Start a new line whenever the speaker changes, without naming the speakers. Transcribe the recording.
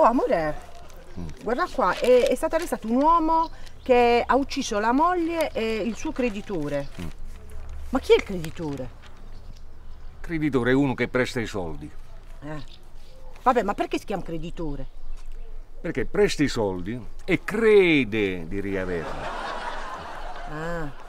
Oh
amore, mm. guarda qua, è, è, stato arrestato un uomo che ha ucciso la moglie e il suo creditore. Mm. Ma chi è il creditore?
Il creditore è uno che presta i soldi.
Eh.
Vabbè, ma perché si chiama creditore?
Perché presta i soldi e crede di riaverli.
Ah.